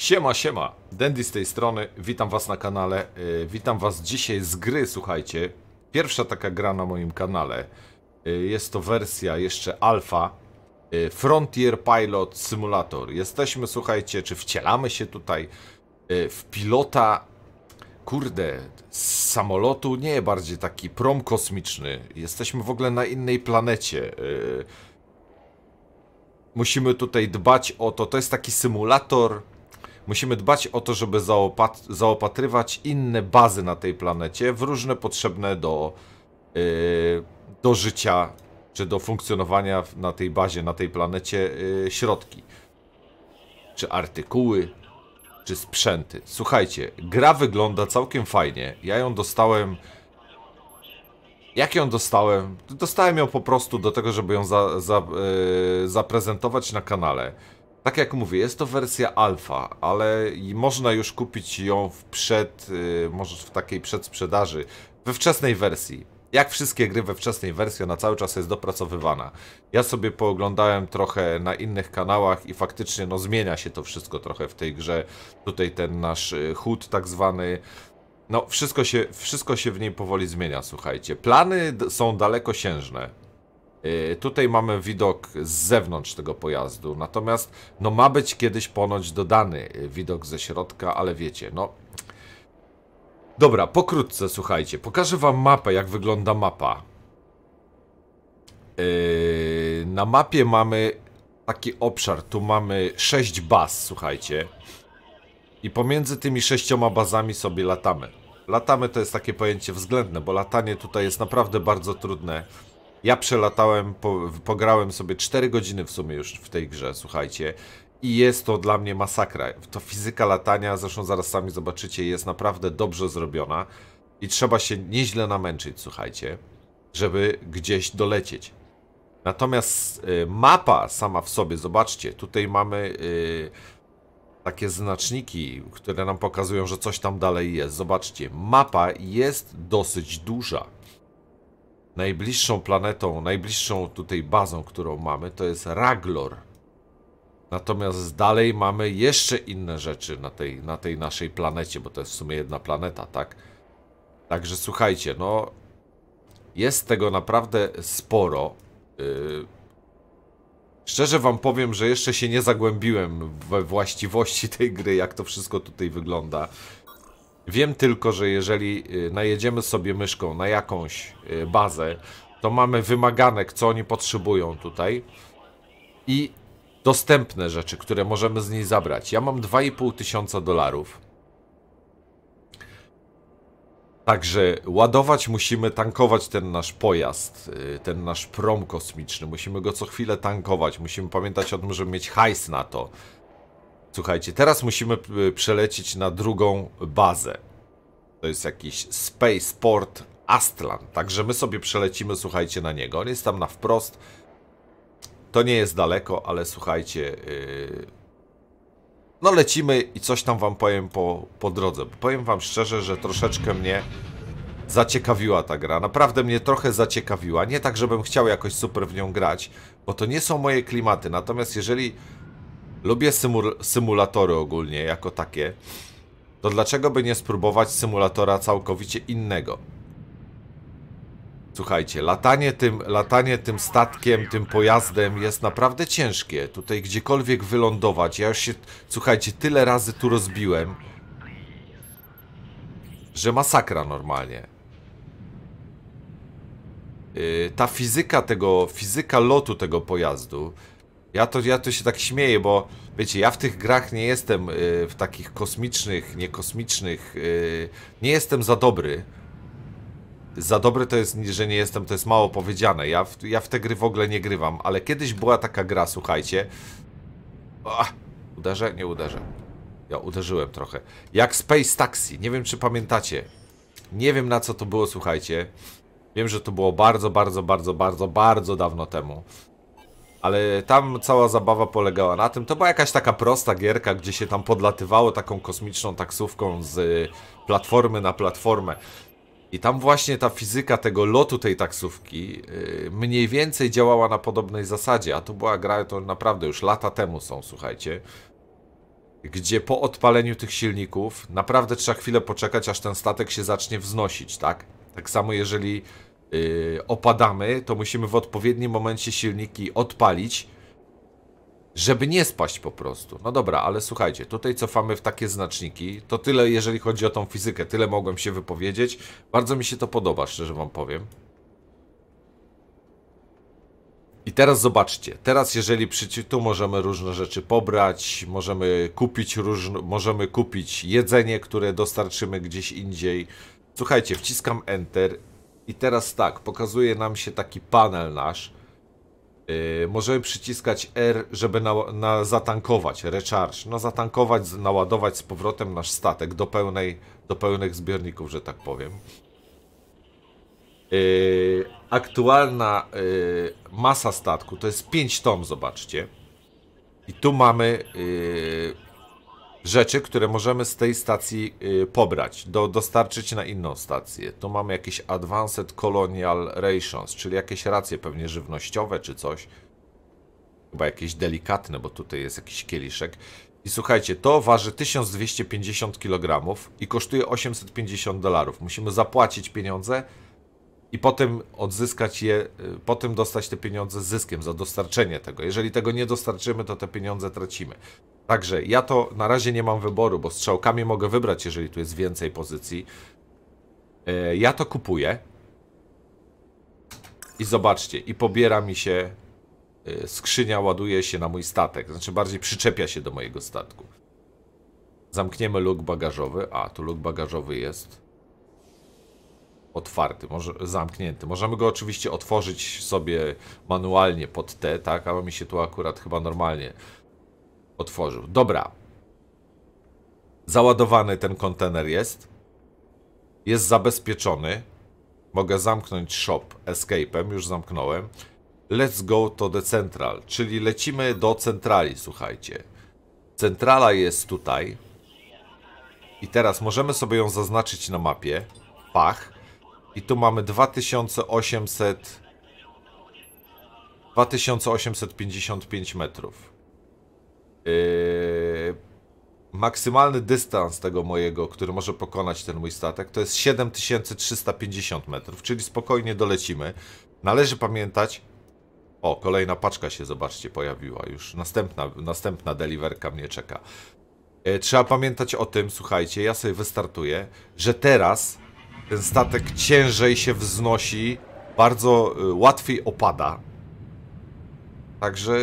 Siema, siema, Dandy z tej strony, witam was na kanale, yy, witam was dzisiaj z gry, słuchajcie, pierwsza taka gra na moim kanale, yy, jest to wersja jeszcze alfa, yy, Frontier Pilot Simulator, jesteśmy, słuchajcie, czy wcielamy się tutaj w pilota, kurde, z samolotu, nie, bardziej taki prom kosmiczny, jesteśmy w ogóle na innej planecie, musimy tutaj dbać o to, to jest taki symulator Musimy dbać o to, żeby zaopat zaopatrywać inne bazy na tej planecie w różne potrzebne do, yy, do życia czy do funkcjonowania na tej bazie, na tej planecie yy, środki. Czy artykuły, czy sprzęty. Słuchajcie, gra wygląda całkiem fajnie. Ja ją dostałem... Jak ją dostałem? Dostałem ją po prostu do tego, żeby ją za, za, yy, zaprezentować na kanale tak jak mówię, jest to wersja alfa, ale można już kupić ją w przed, y, może w takiej przedsprzedaży, we wczesnej wersji. Jak wszystkie gry we wczesnej wersji, ona cały czas jest dopracowywana. Ja sobie pooglądałem trochę na innych kanałach i faktycznie no, zmienia się to wszystko trochę w tej grze. Tutaj ten nasz y, HUD tak zwany, no, wszystko się, wszystko się w niej powoli zmienia, słuchajcie. Plany są dalekosiężne. Y, tutaj mamy widok z zewnątrz tego pojazdu, natomiast no ma być kiedyś ponoć dodany y, widok ze środka, ale wiecie, no... Dobra, pokrótce słuchajcie, pokażę wam mapę, jak wygląda mapa. Yy, na mapie mamy taki obszar, tu mamy sześć baz, słuchajcie. I pomiędzy tymi sześcioma bazami sobie latamy. Latamy to jest takie pojęcie względne, bo latanie tutaj jest naprawdę bardzo trudne ja przelatałem, po, pograłem sobie 4 godziny w sumie już w tej grze, słuchajcie. I jest to dla mnie masakra. To fizyka latania, zresztą zaraz sami zobaczycie, jest naprawdę dobrze zrobiona. I trzeba się nieźle namęczyć, słuchajcie, żeby gdzieś dolecieć. Natomiast y, mapa sama w sobie, zobaczcie, tutaj mamy y, takie znaczniki, które nam pokazują, że coś tam dalej jest. Zobaczcie, mapa jest dosyć duża. Najbliższą planetą, najbliższą tutaj bazą, którą mamy, to jest Raglor. Natomiast dalej mamy jeszcze inne rzeczy na tej, na tej naszej planecie, bo to jest w sumie jedna planeta, tak? Także słuchajcie, no... Jest tego naprawdę sporo. Yy... Szczerze wam powiem, że jeszcze się nie zagłębiłem we właściwości tej gry, jak to wszystko tutaj wygląda. Wiem tylko, że jeżeli y, najedziemy sobie myszką na jakąś y, bazę, to mamy wymaganek, co oni potrzebują tutaj i dostępne rzeczy, które możemy z niej zabrać. Ja mam 2,5 tysiąca dolarów. Także ładować musimy, tankować ten nasz pojazd, y, ten nasz prom kosmiczny. Musimy go co chwilę tankować. Musimy pamiętać o tym, żeby mieć hajs na to. Słuchajcie, teraz musimy przelecieć na drugą bazę. To jest jakiś Spaceport Astlan. Także my sobie przelecimy, słuchajcie, na niego. On jest tam na wprost. To nie jest daleko, ale słuchajcie... Yy... No lecimy i coś tam wam powiem po, po drodze. powiem wam szczerze, że troszeczkę mnie zaciekawiła ta gra. Naprawdę mnie trochę zaciekawiła. Nie tak, żebym chciał jakoś super w nią grać, bo to nie są moje klimaty. Natomiast jeżeli Lubię symulatory ogólnie, jako takie. To dlaczego by nie spróbować symulatora całkowicie innego? Słuchajcie, latanie tym, latanie tym statkiem, tym pojazdem jest naprawdę ciężkie. Tutaj gdziekolwiek wylądować. Ja już się, słuchajcie, tyle razy tu rozbiłem, że masakra normalnie. Yy, ta fizyka tego, fizyka lotu tego pojazdu ja to, ja to się tak śmieję, bo wiecie, ja w tych grach nie jestem, y, w takich kosmicznych, niekosmicznych, y, nie jestem za dobry. Za dobry to jest, że nie jestem, to jest mało powiedziane. Ja w, ja w te gry w ogóle nie grywam, ale kiedyś była taka gra, słuchajcie. O, uderzę? Nie uderzę. Ja uderzyłem trochę. Jak Space Taxi, nie wiem czy pamiętacie. Nie wiem na co to było, słuchajcie. Wiem, że to było bardzo, bardzo, bardzo, bardzo, bardzo dawno temu. Ale tam cała zabawa polegała na tym. To była jakaś taka prosta gierka, gdzie się tam podlatywało taką kosmiczną taksówką z y, platformy na platformę. I tam właśnie ta fizyka tego lotu tej taksówki y, mniej więcej działała na podobnej zasadzie, a to była gra, to naprawdę już lata temu są, słuchajcie. Gdzie po odpaleniu tych silników naprawdę trzeba chwilę poczekać, aż ten statek się zacznie wznosić, tak? Tak samo jeżeli Y, opadamy, to musimy w odpowiednim momencie silniki odpalić, żeby nie spaść po prostu. No dobra, ale słuchajcie, tutaj cofamy w takie znaczniki. To tyle, jeżeli chodzi o tą fizykę. Tyle mogłem się wypowiedzieć. Bardzo mi się to podoba, szczerze wam powiem. I teraz zobaczcie, teraz jeżeli przy... tu możemy różne rzeczy pobrać, możemy kupić, róż, możemy kupić jedzenie, które dostarczymy gdzieś indziej. Słuchajcie, wciskam Enter i teraz tak, pokazuje nam się taki panel nasz. Yy, możemy przyciskać R, żeby na, na zatankować, recharge, no zatankować, naładować z powrotem nasz statek do, pełnej, do pełnych zbiorników, że tak powiem. Yy, aktualna yy, masa statku to jest 5 ton, zobaczcie. I tu mamy y, rzeczy, które możemy z tej stacji y, pobrać, do, dostarczyć na inną stację. Tu mamy jakieś Advanced Colonial Rations, czyli jakieś racje pewnie żywnościowe czy coś. Chyba jakieś delikatne, bo tutaj jest jakiś kieliszek. I słuchajcie, to waży 1250 kg i kosztuje 850 dolarów. Musimy zapłacić pieniądze i potem odzyskać je, y, potem dostać te pieniądze z zyskiem za dostarczenie tego. Jeżeli tego nie dostarczymy, to te pieniądze tracimy. Także ja to na razie nie mam wyboru, bo strzałkami mogę wybrać, jeżeli tu jest więcej pozycji. E, ja to kupuję. I zobaczcie, i pobiera mi się e, skrzynia, ładuje się na mój statek. Znaczy bardziej przyczepia się do mojego statku. Zamkniemy luk bagażowy. A, tu luk bagażowy jest otwarty, może zamknięty. Możemy go oczywiście otworzyć sobie manualnie pod T, tak? Ale mi się tu akurat chyba normalnie otworzył. Dobra. Załadowany ten kontener jest. Jest zabezpieczony. Mogę zamknąć shop escape'em, już zamknąłem. Let's go to the central, czyli lecimy do centrali, słuchajcie. Centrala jest tutaj. I teraz możemy sobie ją zaznaczyć na mapie. Pach. I tu mamy 2800... 2855 metrów. Yy, maksymalny dystans tego mojego, który może pokonać ten mój statek, to jest 7350 metrów, czyli spokojnie dolecimy. Należy pamiętać, o, kolejna paczka się, zobaczcie, pojawiła już. Następna, następna deliverka mnie czeka. Yy, trzeba pamiętać o tym, słuchajcie, ja sobie wystartuję, że teraz ten statek ciężej się wznosi, bardzo y, łatwiej opada. Także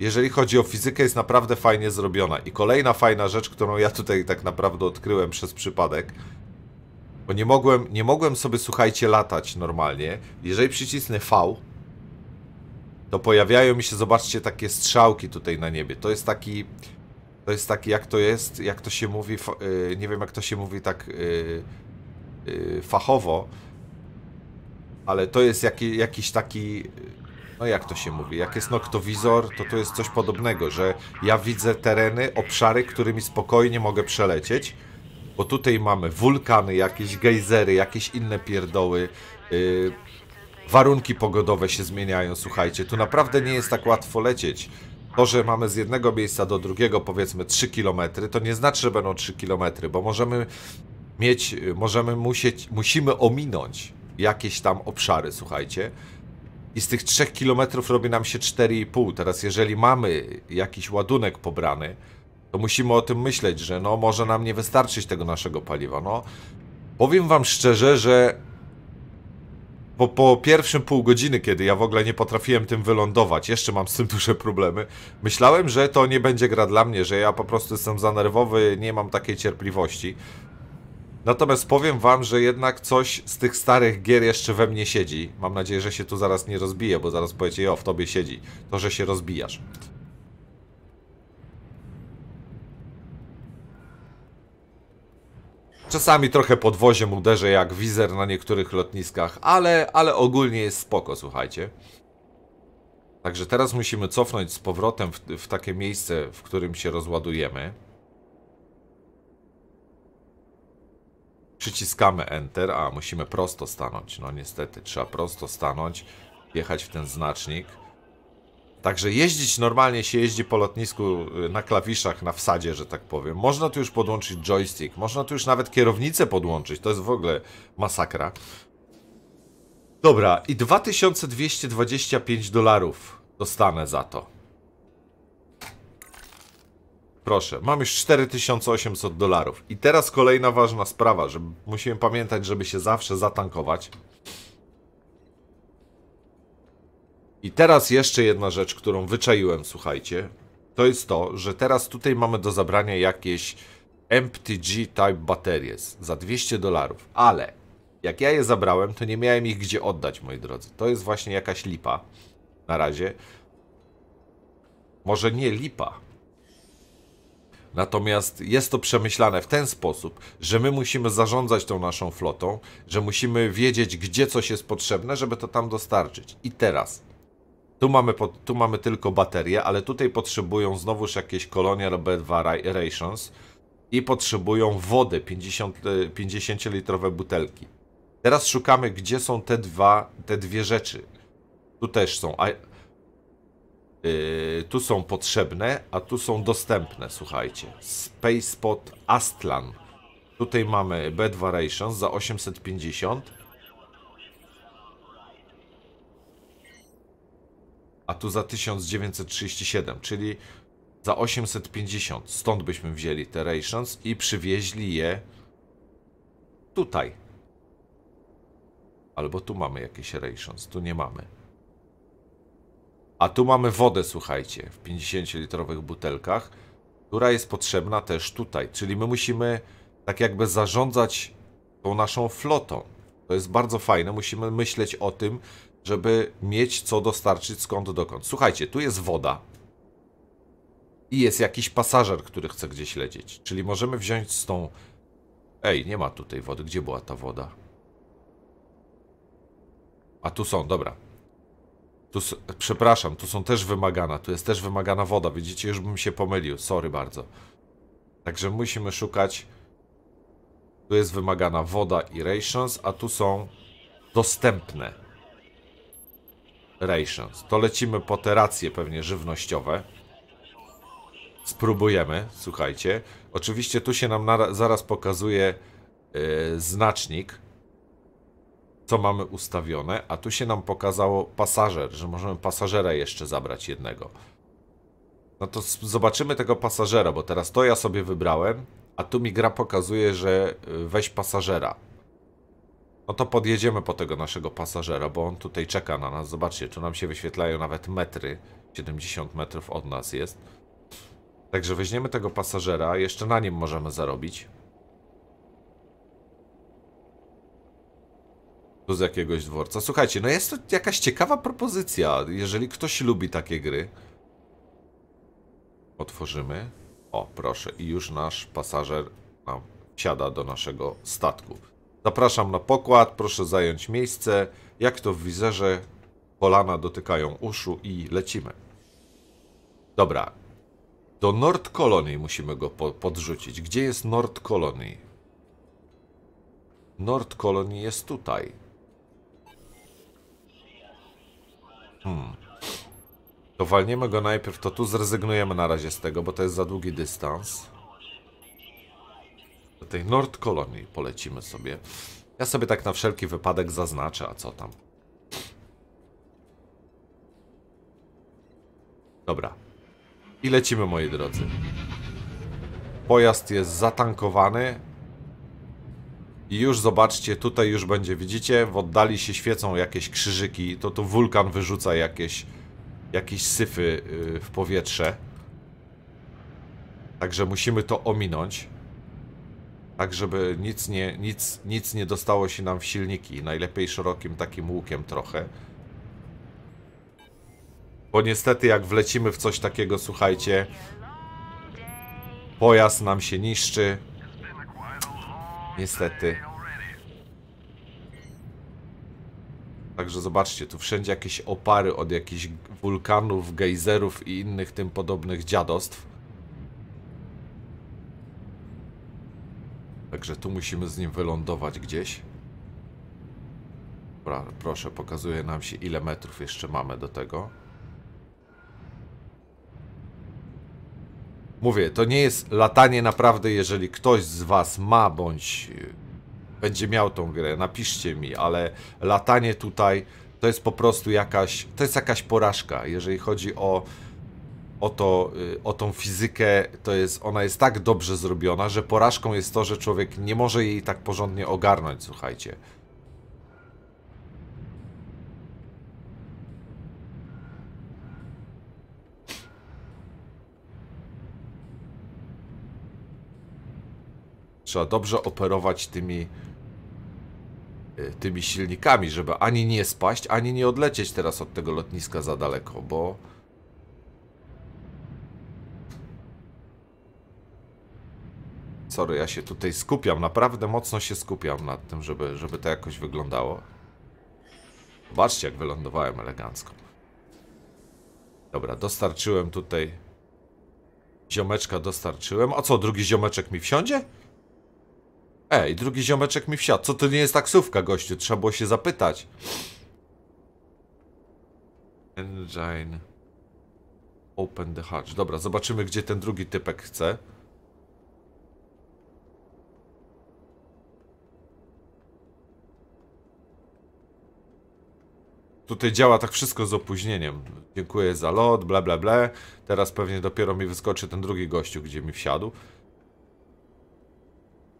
jeżeli chodzi o fizykę, jest naprawdę fajnie zrobiona. I kolejna fajna rzecz, którą ja tutaj tak naprawdę odkryłem przez przypadek, bo nie mogłem, nie mogłem sobie, słuchajcie, latać normalnie. Jeżeli przycisnę V, to pojawiają mi się, zobaczcie, takie strzałki tutaj na niebie. To jest taki, to jest taki, jak to jest, jak to się mówi, yy, nie wiem, jak to się mówi tak yy, yy, fachowo, ale to jest jaki, jakiś taki no jak to się mówi, jak jest noktowizor, to to jest coś podobnego, że ja widzę tereny, obszary, którymi spokojnie mogę przelecieć, bo tutaj mamy wulkany, jakieś gejzery, jakieś inne pierdoły, yy, warunki pogodowe się zmieniają, słuchajcie, tu naprawdę nie jest tak łatwo lecieć. To, że mamy z jednego miejsca do drugiego powiedzmy 3 km, to nie znaczy, że będą 3 km, bo możemy mieć, y, możemy musieć, musimy ominąć jakieś tam obszary, słuchajcie i z tych 3 km robi nam się 4,5. Teraz jeżeli mamy jakiś ładunek pobrany, to musimy o tym myśleć, że no może nam nie wystarczyć tego naszego paliwa. No, powiem wam szczerze, że po, po pierwszym pół godziny, kiedy ja w ogóle nie potrafiłem tym wylądować, jeszcze mam z tym duże problemy, myślałem, że to nie będzie gra dla mnie, że ja po prostu jestem za nie mam takiej cierpliwości. Natomiast powiem wam, że jednak coś z tych starych gier jeszcze we mnie siedzi. Mam nadzieję, że się tu zaraz nie rozbije, bo zaraz powiecie, o, w tobie siedzi. To, że się rozbijasz. Czasami trochę podwoziem uderzę jak wizer na niektórych lotniskach, ale, ale ogólnie jest spoko, słuchajcie. Także teraz musimy cofnąć z powrotem w, w takie miejsce, w którym się rozładujemy. Przyciskamy Enter, a musimy prosto stanąć. No niestety, trzeba prosto stanąć, jechać w ten znacznik. Także jeździć normalnie się jeździ po lotnisku y, na klawiszach, na wsadzie, że tak powiem. Można tu już podłączyć joystick, można tu już nawet kierownicę podłączyć. To jest w ogóle masakra. Dobra, i 2225 dolarów dostanę za to. Proszę, mam już 4800 dolarów. I teraz kolejna ważna sprawa, że musimy pamiętać, żeby się zawsze zatankować. I teraz jeszcze jedna rzecz, którą wyczaiłem, słuchajcie. To jest to, że teraz tutaj mamy do zabrania jakieś MTG Type baterie za 200 dolarów. Ale jak ja je zabrałem, to nie miałem ich gdzie oddać, moi drodzy. To jest właśnie jakaś lipa. Na razie. Może nie lipa, Natomiast jest to przemyślane w ten sposób, że my musimy zarządzać tą naszą flotą, że musimy wiedzieć, gdzie coś jest potrzebne, żeby to tam dostarczyć. I teraz. Tu mamy, tu mamy tylko baterie, ale tutaj potrzebują znowuż jakieś kolonie RB2 Rations i potrzebują wody 50-litrowe e, 50 butelki. Teraz szukamy, gdzie są te, dwa, te dwie rzeczy. Tu też są. Yy, tu są potrzebne, a tu są dostępne, słuchajcie. Spacepot Astlan. Tutaj mamy B2 Rations za 850. A tu za 1937, czyli za 850. Stąd byśmy wzięli te rations i przywieźli je tutaj. Albo tu mamy jakieś rations, tu nie mamy. A tu mamy wodę, słuchajcie, w 50-litrowych butelkach, która jest potrzebna też tutaj. Czyli my musimy tak jakby zarządzać tą naszą flotą. To jest bardzo fajne, musimy myśleć o tym, żeby mieć co dostarczyć skąd dokąd. Słuchajcie, tu jest woda i jest jakiś pasażer, który chce gdzieś lecieć. Czyli możemy wziąć z tą... Ej, nie ma tutaj wody. Gdzie była ta woda? A tu są, dobra. Tu, przepraszam, tu są też wymagana, tu jest też wymagana woda. Widzicie, już bym się pomylił, sorry bardzo. Także musimy szukać... Tu jest wymagana woda i rations, a tu są dostępne rations. To lecimy po te racje pewnie żywnościowe. Spróbujemy, słuchajcie. Oczywiście tu się nam zaraz pokazuje yy, znacznik, co mamy ustawione, a tu się nam pokazało pasażer, że możemy pasażera jeszcze zabrać jednego. No to zobaczymy tego pasażera, bo teraz to ja sobie wybrałem, a tu mi gra pokazuje, że y, weź pasażera. No to podjedziemy po tego naszego pasażera, bo on tutaj czeka na nas. Zobaczcie, tu nam się wyświetlają nawet metry. 70 metrów od nas jest. Także weźmiemy tego pasażera, jeszcze na nim możemy zarobić. Tu z jakiegoś dworca. Słuchajcie, no jest to jakaś ciekawa propozycja, jeżeli ktoś lubi takie gry. Otworzymy. O, proszę. I już nasz pasażer nam siada do naszego statku. Zapraszam na pokład, proszę zająć miejsce. Jak to w wizerze, kolana dotykają uszu i lecimy. Dobra. Do Nord Colony musimy go po podrzucić. Gdzie jest Nord Colony? Nord Colony jest tutaj. Hmm. To walniemy go najpierw, to tu zrezygnujemy na razie z tego, bo to jest za długi dystans. Do tej Nord Colony polecimy sobie. Ja sobie tak na wszelki wypadek zaznaczę, a co tam. Dobra. I lecimy, moi drodzy. Pojazd jest zatankowany, i już zobaczcie, tutaj już będzie, widzicie, w oddali się świecą jakieś krzyżyki, to tu wulkan wyrzuca jakieś, jakieś syfy y, w powietrze. Także musimy to ominąć. Tak, żeby nic nie, nic, nic nie dostało się nam w silniki. Najlepiej szerokim takim łukiem trochę. Bo niestety jak wlecimy w coś takiego, słuchajcie, pojazd nam się niszczy, Niestety. Także zobaczcie, tu wszędzie jakieś opary od jakichś wulkanów, gejzerów i innych tym podobnych dziadostw. Także tu musimy z nim wylądować gdzieś. Dobra, proszę, pokazuje nam się ile metrów jeszcze mamy do tego. Mówię, to nie jest latanie naprawdę, jeżeli ktoś z Was ma bądź y, będzie miał tą grę, napiszcie mi, ale latanie tutaj to jest po prostu jakaś, to jest jakaś porażka, jeżeli chodzi o, o, to, y, o tą fizykę, to jest, ona jest tak dobrze zrobiona, że porażką jest to, że człowiek nie może jej tak porządnie ogarnąć, słuchajcie. trzeba dobrze operować tymi e, tymi silnikami, żeby ani nie spaść, ani nie odlecieć teraz od tego lotniska za daleko, bo Sorry, ja się tutaj skupiam, naprawdę mocno się skupiam nad tym, żeby, żeby to jakoś wyglądało. Zobaczcie, jak wylądowałem elegancko. Dobra, dostarczyłem tutaj... Ziomeczka dostarczyłem. A co, drugi ziomeczek mi wsiądzie? Ej, drugi ziomeczek mi wsiadł. Co to nie jest taksówka, gościu? Trzeba było się zapytać. Engine. Open the hatch. Dobra, zobaczymy, gdzie ten drugi typek chce. Tutaj działa tak wszystko z opóźnieniem. Dziękuję za lot, bla bla bla. Teraz pewnie dopiero mi wyskoczy ten drugi gościu, gdzie mi wsiadł.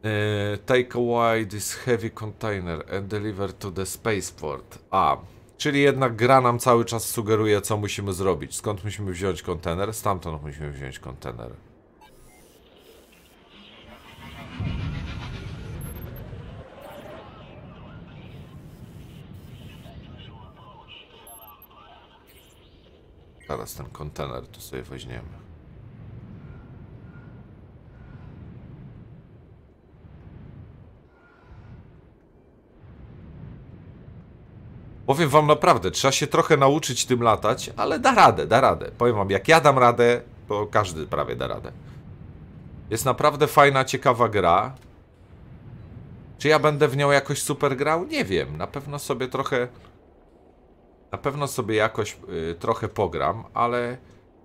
E, take away this heavy container and deliver to the spaceport. A, czyli jednak gra nam cały czas sugeruje, co musimy zrobić. Skąd musimy wziąć kontener? Stamtąd musimy wziąć kontener. Teraz ten kontener tu sobie weźmiemy. Powiem wam naprawdę, trzeba się trochę nauczyć tym latać, ale da radę, da radę. Powiem wam, jak ja dam radę, to każdy prawie da radę. Jest naprawdę fajna, ciekawa gra. Czy ja będę w nią jakoś super grał? Nie wiem, na pewno sobie trochę... Na pewno sobie jakoś y, trochę pogram, ale...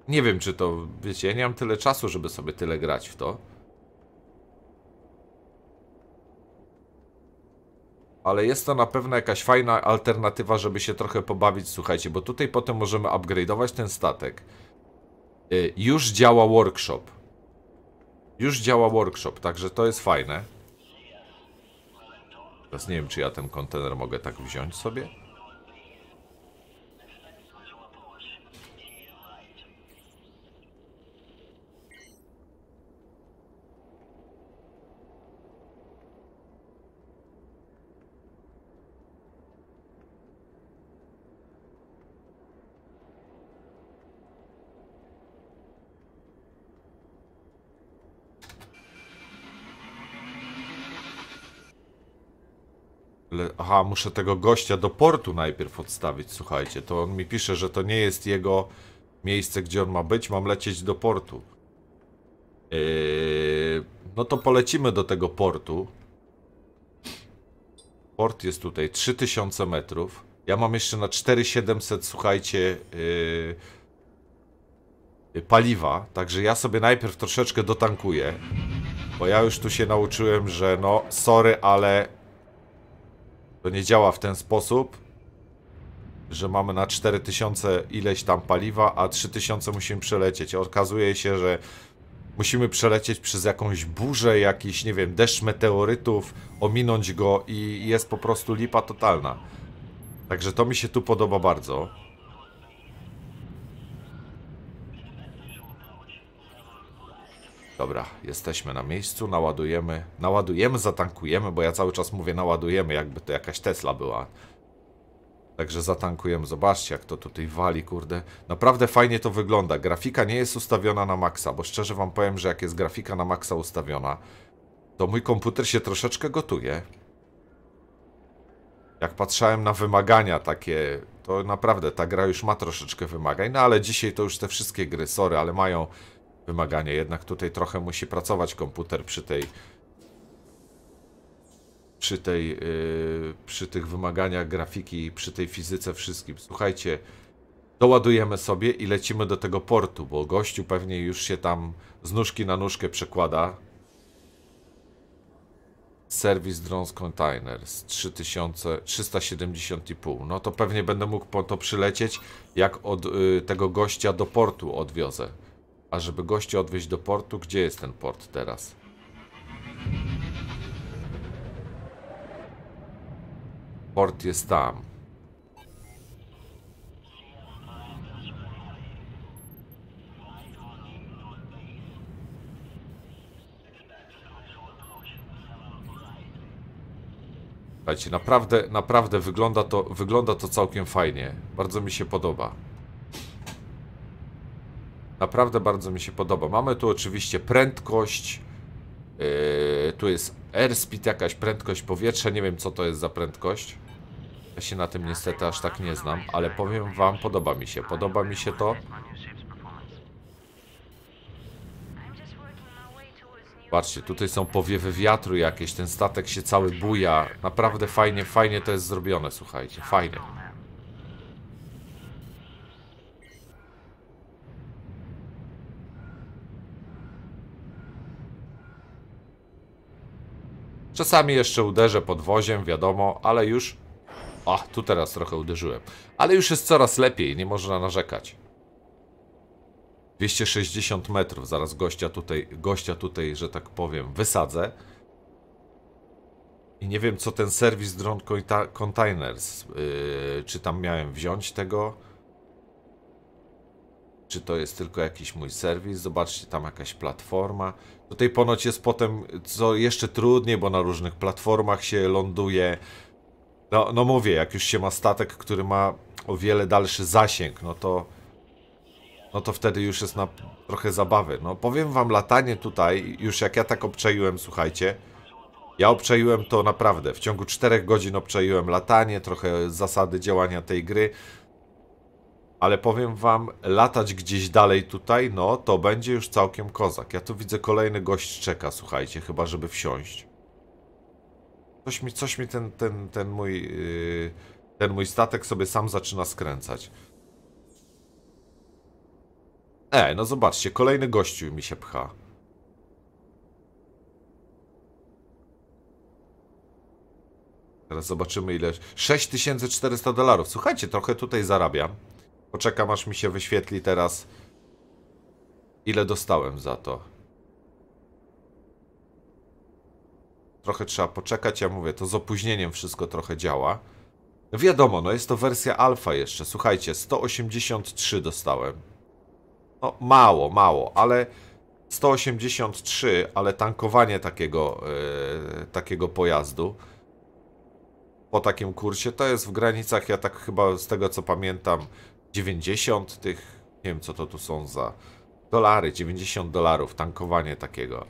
Nie wiem, czy to... Wiecie, ja nie mam tyle czasu, żeby sobie tyle grać w to. ale jest to na pewno jakaś fajna alternatywa, żeby się trochę pobawić, słuchajcie, bo tutaj potem możemy upgrade'ować ten statek. Y, już działa workshop. Już działa workshop, także to jest fajne. Teraz nie wiem, czy ja ten kontener mogę tak wziąć sobie. ogóle... Aha, muszę tego gościa do portu najpierw odstawić, słuchajcie. To on mi pisze, że to nie jest jego miejsce, gdzie on ma być. Mam lecieć do portu. Yy... No to polecimy do tego portu. Port jest tutaj 3000 metrów. Ja mam jeszcze na 4700, słuchajcie, Yy, paliwa. Także ja sobie najpierw troszeczkę dotankuję. Bo ja już tu się nauczyłem, że no, sorry, ale to nie działa w ten sposób, że mamy na 4000 ileś tam paliwa, a 3000 musimy przelecieć. Okazuje się, że musimy przelecieć przez jakąś burzę, jakiś, nie wiem, deszcz meteorytów, ominąć go i jest po prostu lipa totalna. Także to mi się tu podoba bardzo. Dobra, jesteśmy na miejscu, naładujemy, naładujemy, zatankujemy, bo ja cały czas mówię naładujemy, jakby to jakaś Tesla była. Także zatankujemy, zobaczcie jak to tutaj wali, kurde. Naprawdę fajnie to wygląda, grafika nie jest ustawiona na maksa, bo szczerze wam powiem, że jak jest grafika na maksa ustawiona, to mój komputer się troszeczkę gotuje. Jak patrzałem na wymagania takie, to naprawdę ta gra już ma troszeczkę wymagań, no ale dzisiaj to już te wszystkie gry, sorry, ale mają wymagania. Jednak tutaj trochę musi pracować komputer przy tej przy tej yy, przy tych wymaganiach grafiki, przy tej fizyce wszystkim. Słuchajcie, doładujemy sobie i lecimy do tego portu, bo gościu pewnie już się tam z nóżki na nóżkę przekłada. Serwis Drones z 3370,5. No to pewnie będę mógł po to przylecieć, jak od y, tego gościa do portu odwiozę. A żeby goście odwieźć do portu, gdzie jest ten port teraz? Port jest tam. Słuchajcie, naprawdę, naprawdę wygląda to, wygląda to całkiem fajnie. Bardzo mi się podoba. Naprawdę bardzo mi się podoba. Mamy tu oczywiście prędkość. Yy, tu jest airspeed, jakaś prędkość powietrza. Nie wiem, co to jest za prędkość. Ja się na tym niestety aż tak nie znam, ale powiem wam, podoba mi się. Podoba mi się to. Patrzcie, tutaj są powiewy wiatru jakieś, ten statek się cały buja. Naprawdę fajnie, fajnie to jest zrobione, słuchajcie, fajnie. Czasami jeszcze uderzę podwoziem, wiadomo, ale już... O, tu teraz trochę uderzyłem. Ale już jest coraz lepiej, nie można narzekać. 260 metrów, zaraz gościa tutaj, gościa tutaj, że tak powiem, wysadzę. I nie wiem, co ten serwis Drone Containers, yy, czy tam miałem wziąć tego, czy to jest tylko jakiś mój serwis. Zobaczcie, tam jakaś platforma. Tutaj ponoć jest potem co jeszcze trudniej, bo na różnych platformach się ląduje. No, no mówię, jak już się ma statek, który ma o wiele dalszy zasięg, no to no to wtedy już jest na trochę zabawy. No powiem wam, latanie tutaj, już jak ja tak obczaiłem, słuchajcie, ja obczaiłem to naprawdę. W ciągu 4 godzin obczaiłem latanie, trochę zasady działania tej gry ale powiem wam, latać gdzieś dalej tutaj, no to będzie już całkiem kozak. Ja tu widzę kolejny gość czeka, słuchajcie, chyba żeby wsiąść. Coś mi, coś mi ten, ten, ten mój, yy, ten mój statek sobie sam zaczyna skręcać. E, no zobaczcie, kolejny gościu mi się pcha. Teraz zobaczymy ile... 6400 dolarów. Słuchajcie, trochę tutaj zarabiam. Poczekam aż mi się wyświetli teraz ile dostałem za to. Trochę trzeba poczekać, ja mówię, to z opóźnieniem wszystko trochę działa. No wiadomo, no jest to wersja alfa jeszcze. Słuchajcie, 183 dostałem. No mało, mało, ale 183, ale tankowanie takiego, yy, takiego pojazdu po takim kursie to jest w granicach, ja tak chyba z tego co pamiętam, 90 tych, nie wiem co to tu są za dolary, 90 dolarów, tankowanie takiego.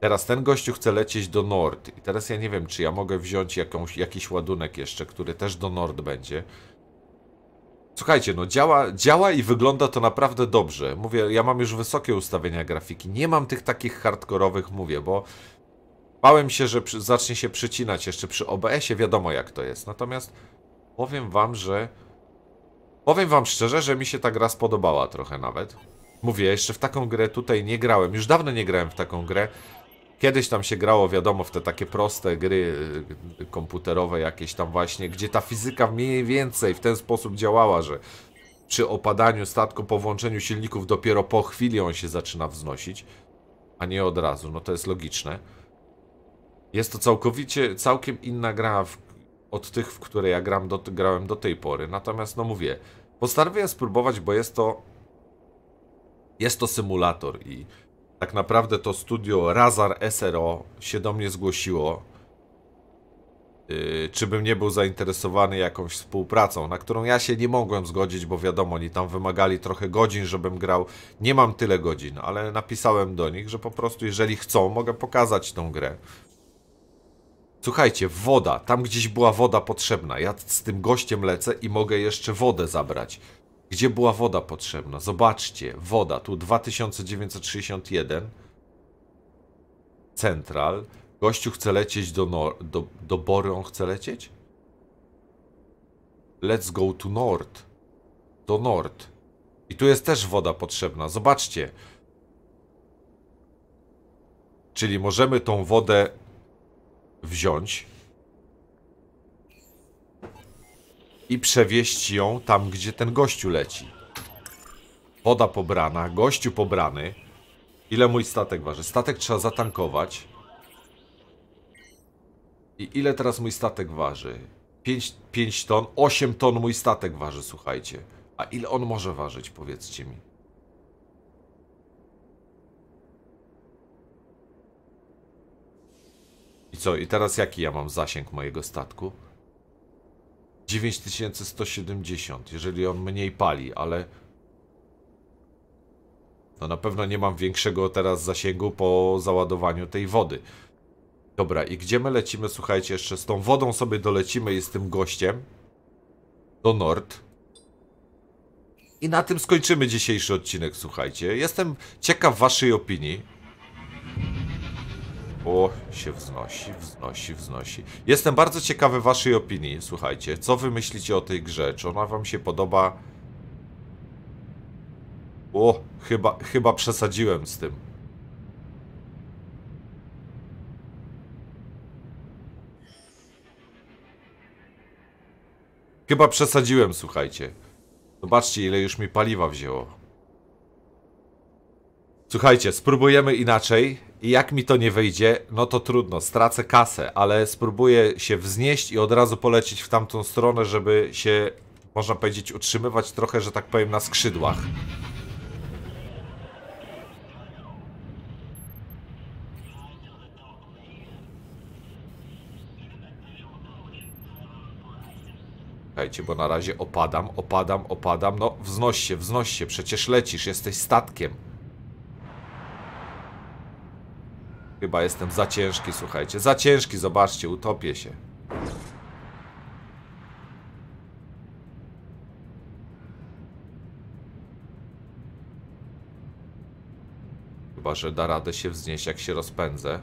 Teraz ten gościu chce lecieć do Nord i teraz ja nie wiem, czy ja mogę wziąć jakąś, jakiś ładunek jeszcze, który też do Nord będzie. Słuchajcie, no działa, działa i wygląda to naprawdę dobrze. Mówię, ja mam już wysokie ustawienia grafiki, nie mam tych takich hardkorowych, mówię, bo bałem się, że przy, zacznie się przycinać jeszcze przy OBS-ie, wiadomo jak to jest. Natomiast powiem wam, że Powiem wam szczerze, że mi się ta gra spodobała trochę nawet. Mówię, jeszcze w taką grę tutaj nie grałem. Już dawno nie grałem w taką grę. Kiedyś tam się grało, wiadomo, w te takie proste gry y, komputerowe jakieś tam właśnie, gdzie ta fizyka mniej więcej w ten sposób działała, że przy opadaniu statku, po włączeniu silników dopiero po chwili on się zaczyna wznosić, a nie od razu. No to jest logiczne. Jest to całkowicie, całkiem inna gra, w od tych, w które ja gram do, grałem do tej pory. Natomiast, no mówię, postanowiłem spróbować, bo jest to jest to symulator i tak naprawdę to studio Razar SRO się do mnie zgłosiło, y, czy bym nie był zainteresowany jakąś współpracą, na którą ja się nie mogłem zgodzić, bo wiadomo, oni tam wymagali trochę godzin, żebym grał. Nie mam tyle godzin, ale napisałem do nich, że po prostu jeżeli chcą, mogę pokazać tą grę. Słuchajcie, woda. Tam gdzieś była woda potrzebna. Ja z tym gościem lecę i mogę jeszcze wodę zabrać. Gdzie była woda potrzebna? Zobaczcie, woda. Tu 2961. Central. Gościu chce lecieć do, nor do, do Bory, on chce lecieć? Let's go to Nord. Do Nord. I tu jest też woda potrzebna. Zobaczcie. Czyli możemy tą wodę wziąć i przewieźć ją tam, gdzie ten gościu leci. Woda pobrana, gościu pobrany. Ile mój statek waży? Statek trzeba zatankować. I ile teraz mój statek waży? 5, 5 ton, 8 ton mój statek waży, słuchajcie. A ile on może ważyć, powiedzcie mi? I co? I teraz jaki ja mam zasięg mojego statku? 9170, jeżeli on mniej pali, ale... No na pewno nie mam większego teraz zasięgu po załadowaniu tej wody. Dobra, i gdzie my lecimy? Słuchajcie, jeszcze z tą wodą sobie dolecimy i z tym gościem do Nord. I na tym skończymy dzisiejszy odcinek, słuchajcie. Jestem ciekaw waszej opinii. O, się wznosi, wznosi, wznosi. Jestem bardzo ciekawy waszej opinii, słuchajcie. Co wy myślicie o tej grze? Czy ona wam się podoba? O, chyba, chyba przesadziłem z tym. Chyba przesadziłem, słuchajcie. Zobaczcie, ile już mi paliwa wzięło. Słuchajcie, spróbujemy inaczej. I jak mi to nie wyjdzie, no to trudno, stracę kasę, ale spróbuję się wznieść i od razu polecieć w tamtą stronę, żeby się, można powiedzieć, utrzymywać trochę, że tak powiem, na skrzydłach. Czekajcie, bo na razie opadam, opadam, opadam. No, wznoś się, wznoś się, przecież lecisz, jesteś statkiem. Chyba jestem za ciężki, słuchajcie. Za ciężki, zobaczcie, utopię się. Chyba, że da radę się wznieść, jak się rozpędzę.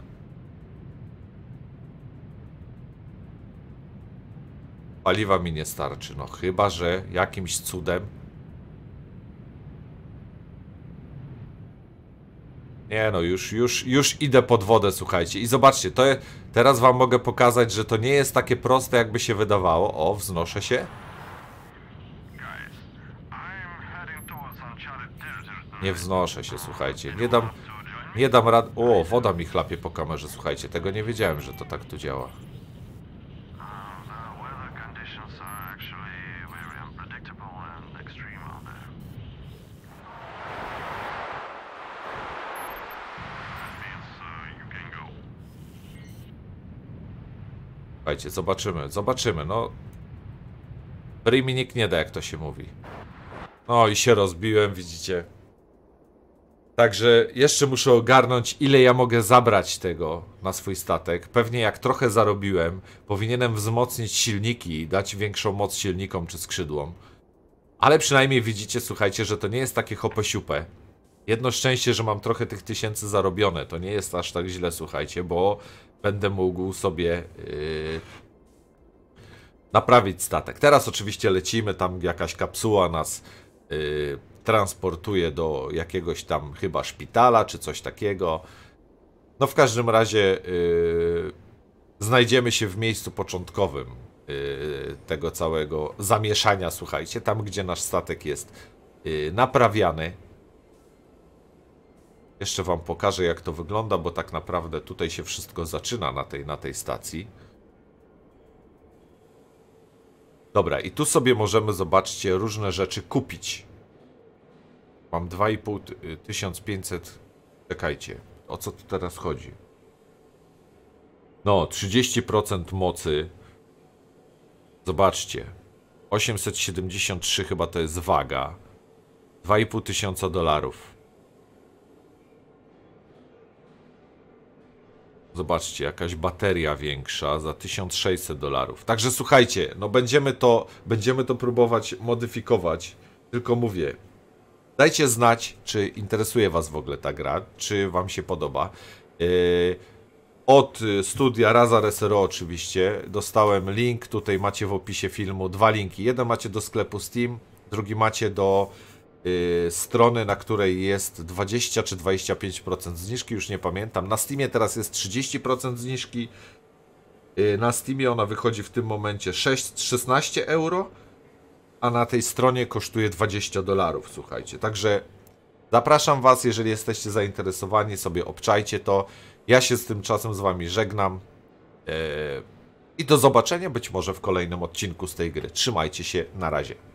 Paliwa mi nie starczy, no chyba, że jakimś cudem Nie no, już, już, już idę pod wodę, słuchajcie. I zobaczcie, to teraz wam mogę pokazać, że to nie jest takie proste, jakby się wydawało. O, wznoszę się. Nie wznoszę się, słuchajcie. Nie dam, nie dam rad... O, woda mi chlapie po kamerze, słuchajcie. Tego nie wiedziałem, że to tak tu działa. Słuchajcie, zobaczymy, zobaczymy, no. Rimi nikt nie da, jak to się mówi. No i się rozbiłem, widzicie. Także jeszcze muszę ogarnąć, ile ja mogę zabrać tego na swój statek. Pewnie jak trochę zarobiłem, powinienem wzmocnić silniki i dać większą moc silnikom czy skrzydłom. Ale przynajmniej widzicie, słuchajcie, że to nie jest takie hopesiupę. Jedno szczęście, że mam trochę tych tysięcy zarobione. To nie jest aż tak źle, słuchajcie, bo będę mógł sobie yy, naprawić statek. Teraz oczywiście lecimy, tam jakaś kapsuła nas yy, transportuje do jakiegoś tam chyba szpitala czy coś takiego. No w każdym razie yy, znajdziemy się w miejscu początkowym y, tego całego zamieszania, słuchajcie, tam gdzie nasz statek jest y, naprawiany jeszcze wam pokażę jak to wygląda, bo tak naprawdę tutaj się wszystko zaczyna na tej, na tej stacji. Dobra, i tu sobie możemy, zobaczcie, różne rzeczy kupić. Mam 2500... Y, Czekajcie, o co tu teraz chodzi? No, 30% mocy. Zobaczcie. 873 chyba to jest waga. 2500 tysiąca dolarów. Zobaczcie, jakaś bateria większa za 1600 dolarów. Także słuchajcie, no będziemy to, będziemy to próbować modyfikować. Tylko mówię, dajcie znać, czy interesuje Was w ogóle ta gra, czy Wam się podoba. Yy, od studia Raza Resero oczywiście dostałem link, tutaj macie w opisie filmu dwa linki. Jeden macie do sklepu Steam, drugi macie do Y, strony, na której jest 20 czy 25% zniżki, już nie pamiętam. Na Steamie teraz jest 30% zniżki. Y, na Steamie ona wychodzi w tym momencie 6, 16 euro, a na tej stronie kosztuje 20 dolarów, słuchajcie. Także zapraszam Was, jeżeli jesteście zainteresowani, sobie obczajcie to. Ja się z tym czasem z Wami żegnam. Y, I do zobaczenia być może w kolejnym odcinku z tej gry. Trzymajcie się, na razie.